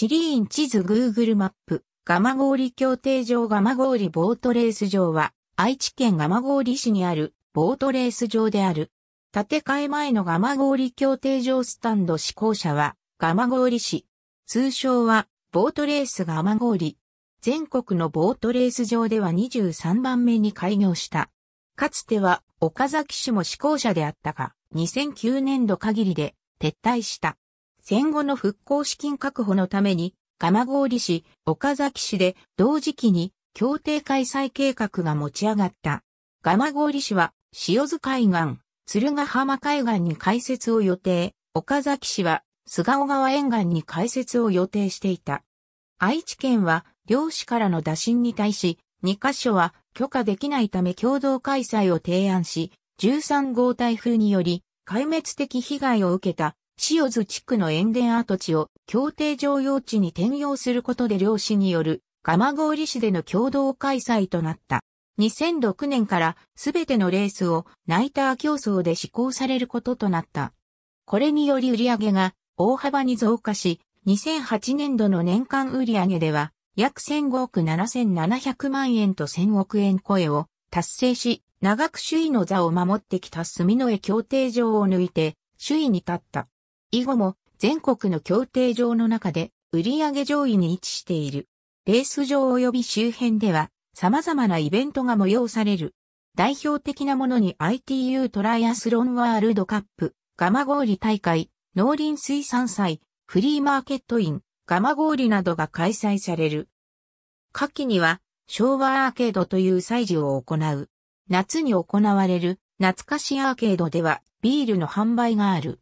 地理院地図 Google マップ、蒲郡協定場蒲郡ボートレース場は、愛知県蒲郡市にあるボートレース場である。建て替え前の蒲郡協定場スタンド施行者は、蒲郡市。通称は、ボートレース蒲郡。全国のボートレース場では23番目に開業した。かつては、岡崎市も施行者であったが、2009年度限りで撤退した。戦後の復興資金確保のために、蒲郡市、岡崎市で同時期に協定開催計画が持ち上がった。蒲郡市は塩津海岸、鶴ヶ浜海岸に開設を予定、岡崎市は菅尾川沿岸に開設を予定していた。愛知県は漁師からの打診に対し、2カ所は許可できないため共同開催を提案し、13号台風により壊滅的被害を受けた塩津地区の塩田跡地を協定常用地に転用することで漁師による蒲郡市での共同開催となった。2006年からすべてのレースをナイター競争で施行されることとなった。これにより売上が大幅に増加し、2008年度の年間売上では約1 5億7700万円と1000億円超えを達成し、長く首位の座を守ってきた住之江協定上を抜いて首位に立った。以後も全国の競艇場の中で売上上位に位置している。レース場及び周辺では様々なイベントが催される。代表的なものに ITU トライアスロンワールドカップ、ガマゴーリ大会、農林水産祭、フリーマーケットイン、ガマゴーリなどが開催される。夏季には昭和アーケードという祭事を行う。夏に行われる懐かしアーケードではビールの販売がある。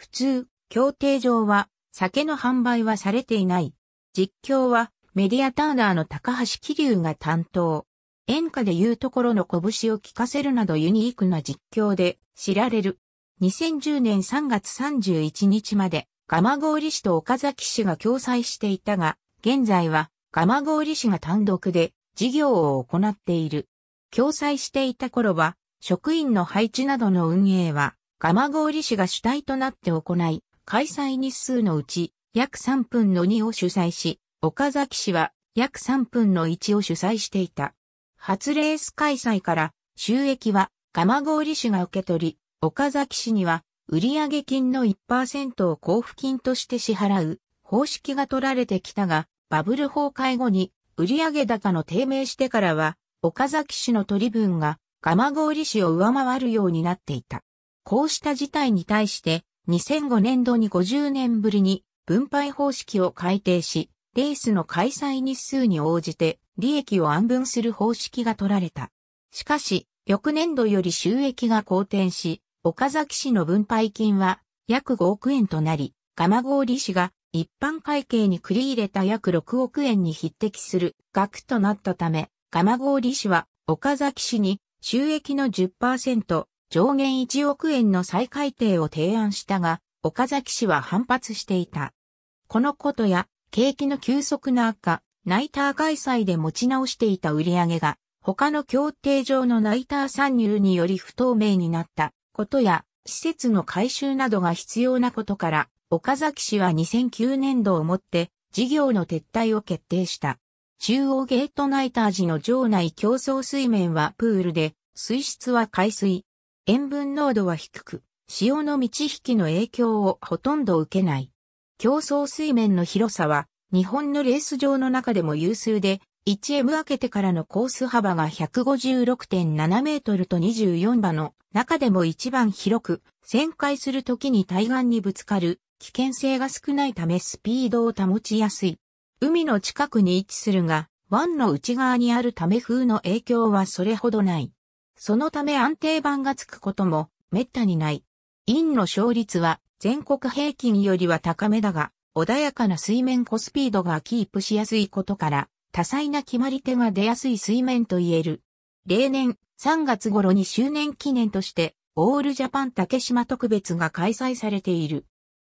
普通、協定上は、酒の販売はされていない。実況は、メディアターナーの高橋希流が担当。演歌で言うところの拳を聞かせるなどユニークな実況で知られる。2010年3月31日まで、蒲郡市と岡崎市が共催していたが、現在は蒲郡市が単独で事業を行っている。共催していた頃は、職員の配置などの運営は鎌郡市が主体となって行い、開催日数のうち約3分の2を主催し、岡崎市は約3分の1を主催していた。初レース開催から収益は鎌郡市が受け取り、岡崎市には売上金の1%を交付金として支払う方式が取られてきたが、バブル崩壊後に売上高の低迷してからは、岡崎市の取り分が鎌郡市を上回るようになっていた。こうした事態に対して、2005年度に50年ぶりに分配方式を改定し、レースの開催日数に応じて利益を安分する方式が取られた。しかし、翌年度より収益が好転し、岡崎市の分配金は約5億円となり、蒲郡市が一般会計に繰り入れた約6億円に匹敵する額となったため、蒲郡市は岡崎市に収益の10%上限1億円の再改定を提案したが、岡崎氏は反発していた。このことや、景気の急速な悪化、ナイター開催で持ち直していた売り上げが、他の協定上のナイター参入により不透明になったことや、施設の改修などが必要なことから、岡崎氏は2009年度をもって事業の撤退を決定した。中央ゲートナイター時の場内競争水面はプールで、水質は海水、塩分濃度は低く、潮の満ち引きの影響をほとんど受けない。競争水面の広さは、日本のレース場の中でも有数で、1M 分けてからのコース幅が156.7メートルと24馬の中でも一番広く、旋回する時に対岸にぶつかる危険性が少ないためスピードを保ちやすい。海の近くに位置するが、湾の内側にあるため風の影響はそれほどない。そのため安定版がつくことも滅多にない。陰の勝率は全国平均よりは高めだが、穏やかな水面コスピードがキープしやすいことから、多彩な決まり手が出やすい水面と言える。例年3月頃に周年記念として、オールジャパン竹島特別が開催されている。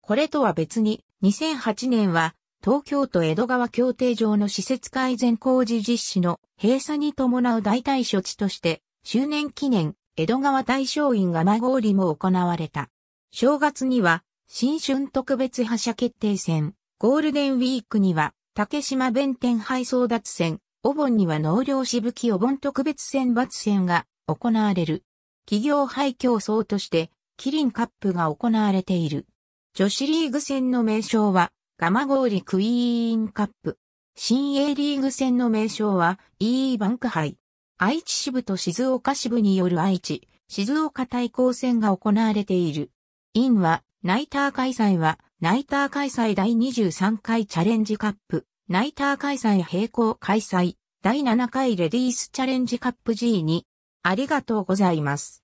これとは別に、2008年は、東京都江戸川協定上の施設改善工事実施の閉鎖に伴う代替処置として、周年記念、江戸川大将院蒲郡も行われた。正月には、新春特別覇者決定戦、ゴールデンウィークには、竹島弁天配送奪戦、お盆には農業しぶきお盆特別選抜戦が行われる。企業廃競争として、キリンカップが行われている。女子リーグ戦の名称は、ガマゴーリクイーンカップ。新 A リーグ戦の名称は、E バンク杯。愛知支部と静岡支部による愛知、静岡対抗戦が行われている。インは、ナイター開催は、ナイター開催第23回チャレンジカップ、ナイター開催並行開催、第7回レディースチャレンジカップ G2。ありがとうございます。